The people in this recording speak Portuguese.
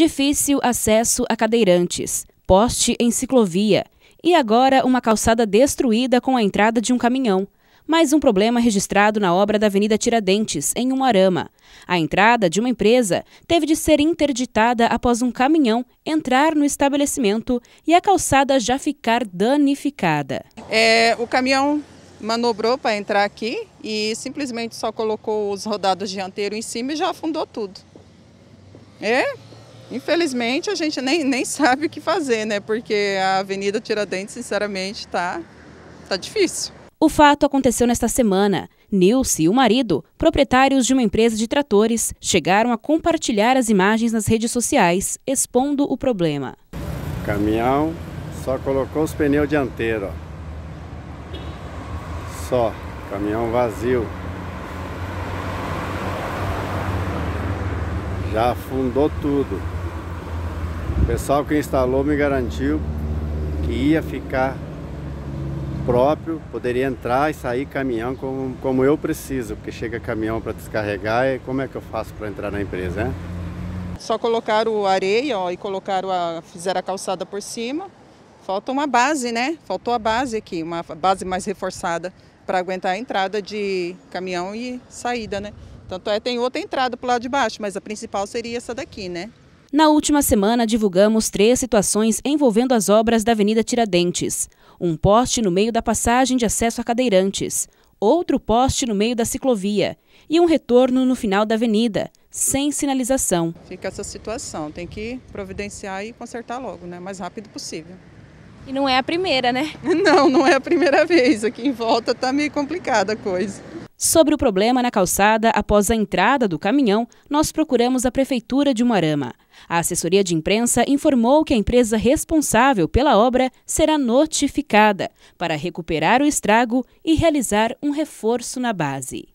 Difícil acesso a cadeirantes, poste em ciclovia e agora uma calçada destruída com a entrada de um caminhão. Mais um problema registrado na obra da Avenida Tiradentes, em Umarama. A entrada de uma empresa teve de ser interditada após um caminhão entrar no estabelecimento e a calçada já ficar danificada. É, o caminhão manobrou para entrar aqui e simplesmente só colocou os rodados dianteiros em cima e já afundou tudo. É, Infelizmente, a gente nem, nem sabe o que fazer, né? Porque a Avenida Tiradentes, sinceramente, tá, tá difícil. O fato aconteceu nesta semana. Nilce e o marido, proprietários de uma empresa de tratores, chegaram a compartilhar as imagens nas redes sociais, expondo o problema. O caminhão só colocou os pneus dianteiros. Só, caminhão vazio. Já afundou tudo. O pessoal que instalou me garantiu que ia ficar próprio, poderia entrar e sair caminhão como, como eu preciso, porque chega caminhão para descarregar e como é que eu faço para entrar na empresa, né? Só colocaram areia ó, e colocaram a, fizeram a calçada por cima. Falta uma base, né? Faltou a base aqui, uma base mais reforçada para aguentar a entrada de caminhão e saída, né? Tanto é, tem outra entrada para o lado de baixo, mas a principal seria essa daqui, né? Na última semana, divulgamos três situações envolvendo as obras da Avenida Tiradentes: um poste no meio da passagem de acesso a cadeirantes, outro poste no meio da ciclovia e um retorno no final da avenida, sem sinalização. Fica essa situação, tem que providenciar e consertar logo, né? O mais rápido possível. E não é a primeira, né? Não, não é a primeira vez. Aqui em volta está meio complicada a coisa. Sobre o problema na calçada após a entrada do caminhão, nós procuramos a Prefeitura de Moarama. A assessoria de imprensa informou que a empresa responsável pela obra será notificada para recuperar o estrago e realizar um reforço na base.